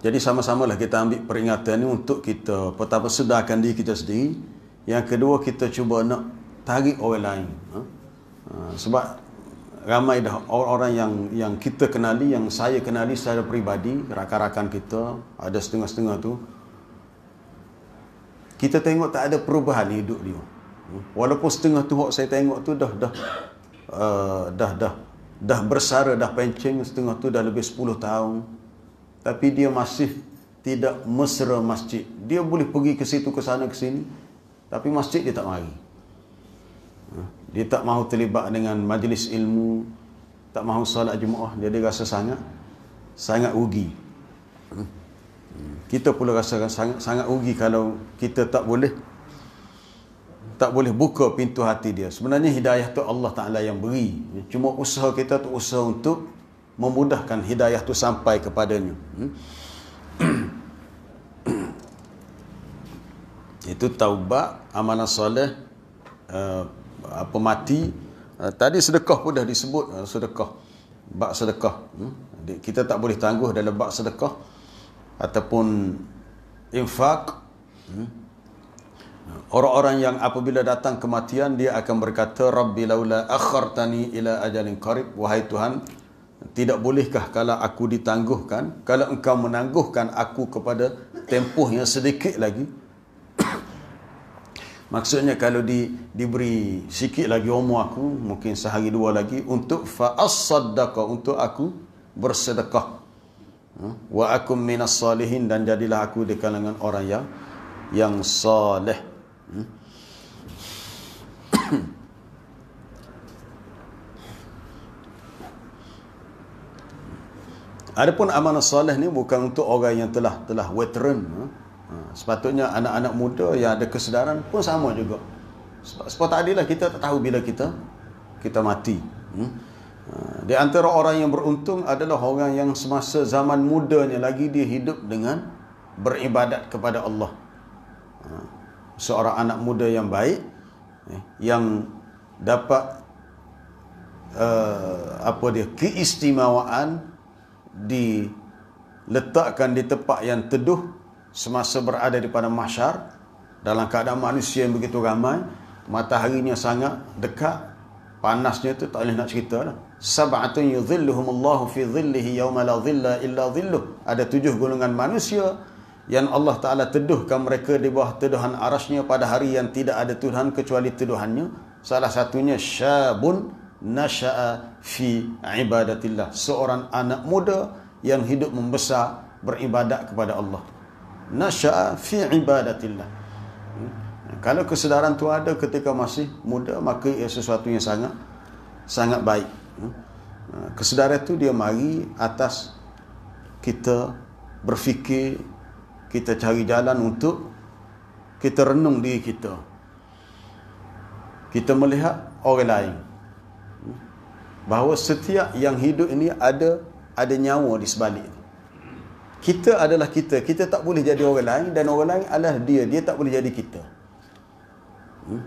Jadi sama-samalah kita ambil peringatan ini untuk kita pertama sedarkan diri kita sendiri. Yang kedua kita cuba nak tarik orang lain. Ha? Ha, sebab ramai dah orang-orang yang yang kita kenali, yang saya kenali secara peribadi, rakan-rakan kita, ada setengah-setengah tu. Kita tengok tak ada perubahan hidup dia. Ha? Walaupun setengah tu saya tengok tu dah dah uh, dah dah dah bersara dah pencing setengah tu dah lebih 10 tahun tapi dia masih tidak mesra masjid. Dia boleh pergi ke situ, ke sana, ke sini, tapi masjid dia tak mari. Ha, dia tak mahu terlibat dengan majlis ilmu, tak mahu salat jemaah, dia dia rasa sangat sangat rugi. Ha, kita pula rasakan sangat sangat rugi kalau kita tak boleh tak boleh buka pintu hati dia. Sebenarnya hidayah tu Allah Taala yang beri. Cuma usaha kita tu usaha untuk memudahkan hidayah tu sampai kepadanya hmm? itu taubat amanah soleh uh, apa mati uh, tadi sedekah pun dah disebut uh, sedekah bak sedekah hmm? kita tak boleh tangguh dalam bak sedekah ataupun infak hmm? orang-orang yang apabila datang kematian dia akan berkata rabbi laula akhartani ila ajalin qarib wahai tuhan tidak bolehkah kalau aku ditangguhkan kalau engkau menangguhkan aku kepada tempoh yang sedikit lagi maksudnya kalau di diberi sikit lagi umur aku mungkin sehari dua lagi untuk fa as untuk aku bersedekah ha? wa akum minas salihin dan jadilah aku di kalangan orang yang yang saleh hmm? Adapun amanah soleh ni bukan untuk orang yang telah telah veteran. Ha. Ha, sepatutnya anak-anak muda yang ada kesedaran pun sama juga. Sebab, sebab tak lah kita tak tahu bila kita kita mati. Hmm. Ha, di antara orang yang beruntung adalah orang yang semasa zaman mudanya lagi dia hidup dengan beribadat kepada Allah. Seorang anak muda yang baik eh, yang dapat uh, apa dia keistimewaan diletakkan di tempat yang teduh semasa berada di padang mahsyar dalam keadaan manusia yang begitu ramai mataharinya sangat dekat panasnya itu tak boleh nak cerita lah. sab'atun yudhilluhum Allah fi dhillihi yawma la dhilla illa dhilluh ada tujuh golongan manusia yang Allah Ta'ala teduhkan mereka di bawah teduhan arasnya pada hari yang tidak ada Tuhan kecuali teduhannya salah satunya syabun nasha'a fi ibadatillah seorang anak muda yang hidup membesar beribadat kepada Allah nasha'a fi ibadatillah hmm? kalau kesedaran tu ada ketika masih muda maka ia sesuatu yang sangat sangat baik hmm? ha, kesedaran tu dia mari atas kita berfikir kita cari jalan untuk kita renung diri kita kita melihat orang lain bahawa setiap yang hidup ini ada ada nyawa di sebalik kita adalah kita kita tak boleh jadi orang lain dan orang lain adalah dia dia tak boleh jadi kita hmm?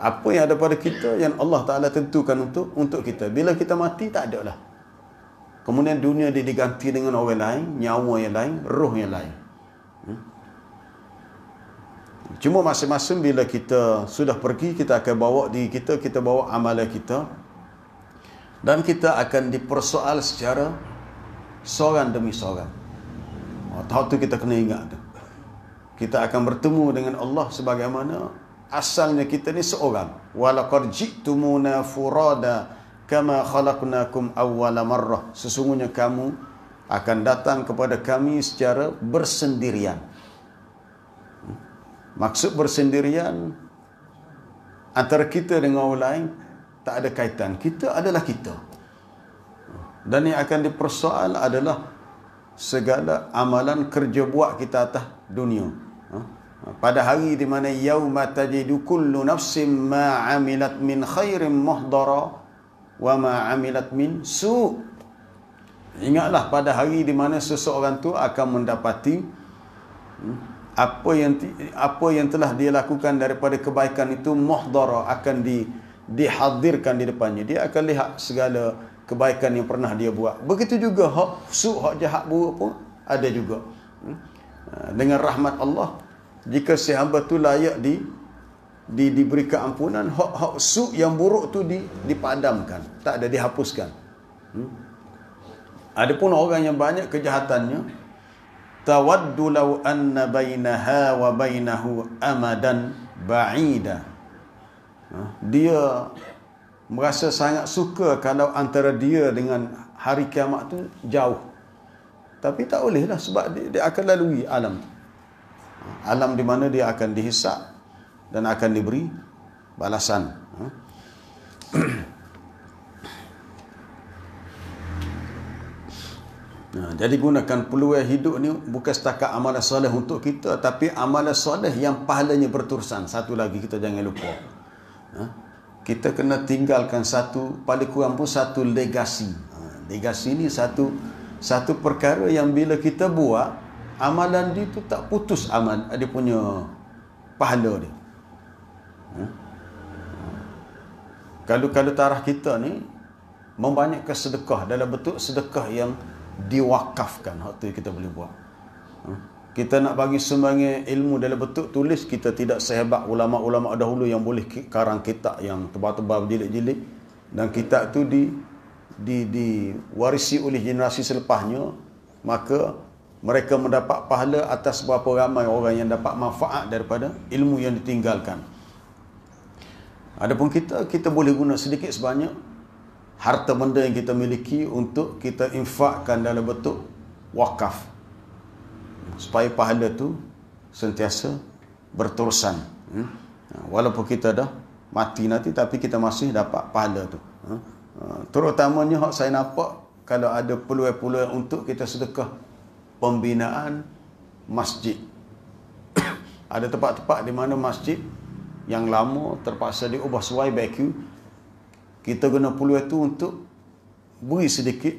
apa yang ada pada kita yang Allah Ta'ala tentukan untuk untuk kita bila kita mati tak ada lah kemudian dunia dia diganti dengan orang lain nyawa yang lain roh yang lain hmm? cuma masa-masa bila kita sudah pergi kita akan bawa diri kita kita bawa amalan kita dan kita akan dipersoal secara seorang demi seorang. Oh, tahu tu kita kena ingat tu. Kita akan bertemu dengan Allah sebagaimana asalnya kita ni seorang. Walaqad ji'tumuna furada kama khalaqnakum awwala marrah. Sesungguhnya kamu akan datang kepada kami secara bersendirian. Maksud bersendirian antara kita dengan orang lain tak ada kaitan kita adalah kita dan yang akan dipersoal adalah segala amalan kerja buat kita atas dunia ha? pada hari di mana yauma tajidu kullu nafsin ma amilat min khairin muhdara wa ma amilat min su ingatlah pada hari di mana seseorang tu akan mendapati hmm, apa yang apa yang telah dia lakukan daripada kebaikan itu muhdara akan di dihadirkan di depannya dia akan lihat segala kebaikan yang pernah dia buat begitu juga hak suh hak jahat buruk pun ada juga hmm? ah, dengan rahmat Allah jika si hamba tu layak di, di diberi keampunan hak-hak suh yang buruk tu di, dipadamkan tak ada dihapuskan hmm? Ada pun orang yang banyak kejahatannya tawaddu law anna bainaha wa bainahu amadan ba'ida dia merasa sangat suka kalau antara dia dengan hari kiamat tu jauh tapi tak bolehlah sebab dia, dia akan lalui alam alam di mana dia akan dihisap dan akan diberi balasan Nah, jadi gunakan peluang hidup ni bukan setakat amalan soleh untuk kita tapi amalan soleh yang pahalanya berterusan. Satu lagi kita jangan lupa. Ha? kita kena tinggalkan satu paling kurang pun satu legasi ha, legasi ni satu satu perkara yang bila kita buat amalan dia tu tak putus amal dia punya pahala dia ha? kalau kalau tarah kita ni membanyakkan sedekah dalam bentuk sedekah yang diwakafkan waktu kita boleh buat kita nak bagi sembangnya ilmu dalam bentuk tulis kita tidak sehebat ulama-ulama dahulu yang boleh karang kitab yang tebal-tebal berjilid-jilid dan kitab tu di di di warisi oleh generasi selepasnya maka mereka mendapat pahala atas berapa ramai orang yang dapat manfaat daripada ilmu yang ditinggalkan adapun kita kita boleh guna sedikit sebanyak harta benda yang kita miliki untuk kita infakkan dalam bentuk wakaf supaya pahala tu sentiasa berterusan ya. ha, walaupun kita dah mati nanti tapi kita masih dapat pahala tu ha. Ha, terutamanya hak saya nampak kalau ada peluang-peluang untuk kita sedekah pembinaan masjid ada tempat-tempat di mana masjid yang lama terpaksa diubah sesuai baikku kita guna peluang tu untuk beri sedikit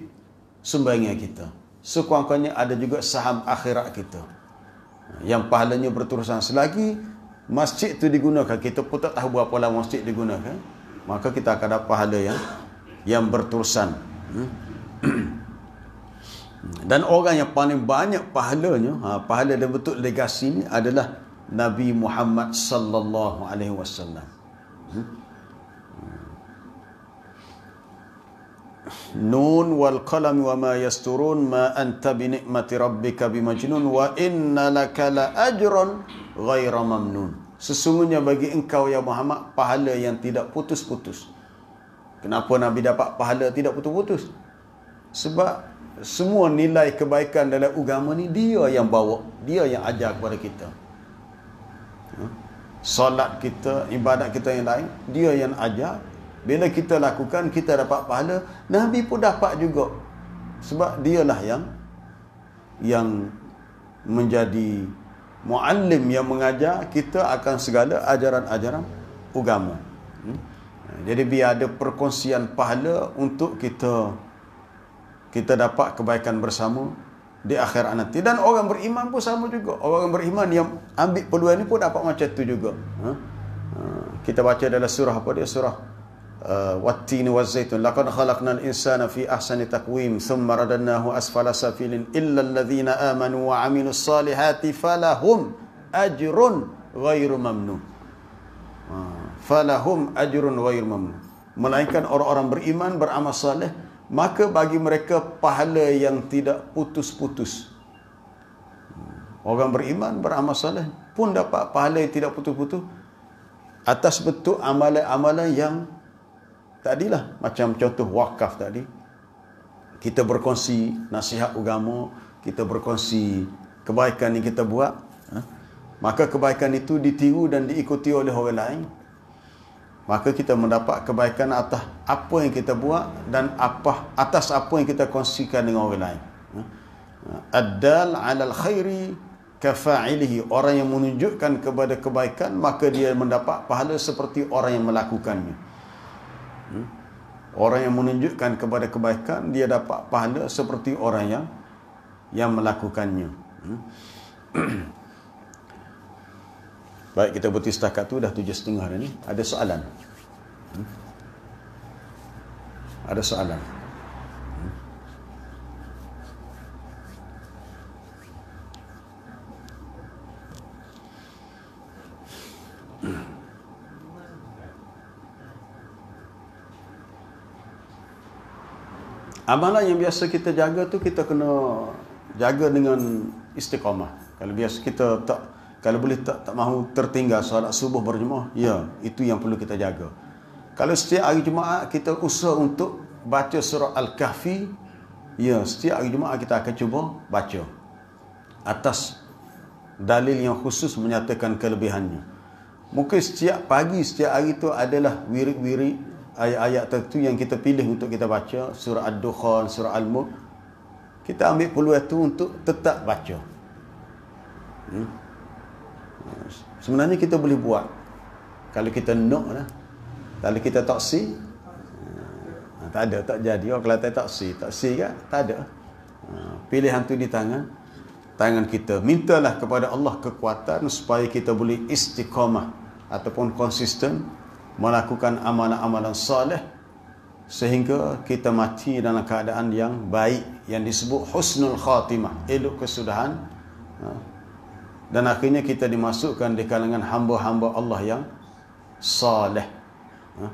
sumbangan kita sekurang-kurangnya ada juga saham akhirat kita yang pahalanya berterusan selagi masjid tu digunakan kita pun tak tahu berapa lama masjid digunakan maka kita akan dapat pahala yang yang berterusan hmm. dan orang yang paling banyak pahalanya ha, pahala dan bentuk legasi ini adalah Nabi Muhammad sallallahu alaihi wasallam. Hmm. Nun wal qalam wa ma yasturun ma anta bi ni'mati rabbika bi majnun wa inna laka la ajran ghaira mamnun. Sesungguhnya bagi engkau ya Muhammad pahala yang tidak putus-putus. Kenapa Nabi dapat pahala tidak putus-putus? Sebab semua nilai kebaikan dalam agama ni dia yang bawa, dia yang ajar kepada kita. Ha? Solat kita, ibadat kita yang lain, dia yang ajar, bila kita lakukan, kita dapat pahala. Nabi pun dapat juga. Sebab dialah yang yang menjadi muallim yang mengajar kita akan segala ajaran-ajaran agama. Hmm? Jadi biar ada perkongsian pahala untuk kita kita dapat kebaikan bersama di akhirat nanti. Dan orang beriman pun sama juga. Orang beriman yang ambil peluang ni pun dapat macam itu juga. Ha? Ha, kita baca dalam surah apa dia? Surah والتين والزيتون لقد خلقنا الإنسان في أحسن تقويم ثم رددناه أسفل سافلين إلا الذين آمنوا وعملوا الصالحات فلهم أجر غير ممنون falahum ajrun غير mamnun uh, melainkan orang-orang beriman beramal saleh maka bagi mereka pahala yang tidak putus-putus uh, orang beriman beramal saleh pun dapat pahala yang tidak putus-putus atas betul amalan-amalan yang Tadi lah macam contoh wakaf tadi kita berkongsi nasihat agama kita berkongsi kebaikan yang kita buat ha? maka kebaikan itu ditiru dan diikuti oleh orang lain maka kita mendapat kebaikan atas apa yang kita buat dan apa atas apa yang kita kongsikan dengan orang lain ha? addal alal khairi kafa'ilihi orang yang menunjukkan kepada kebaikan maka dia mendapat pahala seperti orang yang melakukannya Hmm? Orang yang menunjukkan kepada kebaikan dia dapat pahala seperti orang yang yang melakukannya. Hmm? Baik kita berhenti setakat tu dah tujuh setengah hari ni. Ada soalan? Hmm? Ada soalan? amalan yang biasa kita jaga tu kita kena jaga dengan istiqamah kalau biasa kita tak kalau boleh tak tak mahu tertinggal solat subuh berjemaah ya itu yang perlu kita jaga kalau setiap hari jumaat kita usaha untuk baca surah al-kahfi ya setiap hari jumaat kita akan cuba baca atas dalil yang khusus menyatakan kelebihannya mungkin setiap pagi setiap hari itu adalah wirid-wirid ayat-ayat tertentu yang kita pilih untuk kita baca surah ad-dukhan surah al-mulk kita ambil peluang itu untuk tetap baca hmm? sebenarnya kita boleh buat kalau kita nak lah kalau kita taksi hmm, eh, tak ada tak jadi oh, kalau tak taksi taksi kan tak ada eh, pilihan tu di tangan tangan kita mintalah kepada Allah kekuatan supaya kita boleh istiqamah ataupun konsisten melakukan amalan-amalan salih sehingga kita mati dalam keadaan yang baik yang disebut husnul khatimah elok kesudahan ha. dan akhirnya kita dimasukkan di kalangan hamba-hamba Allah yang salih ha.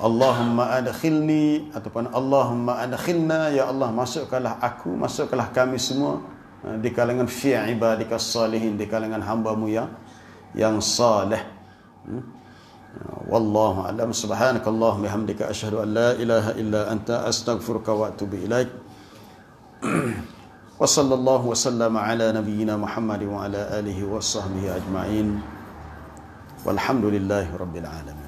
Allahumma adkhilni ataupun Allahumma adkhilna ya Allah masukkanlah aku masukkanlah kami semua ha, di kalangan fi ibadikas salihin di kalangan hamba-Mu yang yang salih hmm? Wallahu a'lam subhanakallahu bihamdika asyhadu an la ilaha illa anta astaghfiruka wa atubu ilaik. wa sallallahu wa sallama ala nabiyyina Muhammad wa ala alihi wa sahbihi ajma'in. Walhamdulillahirabbil alamin.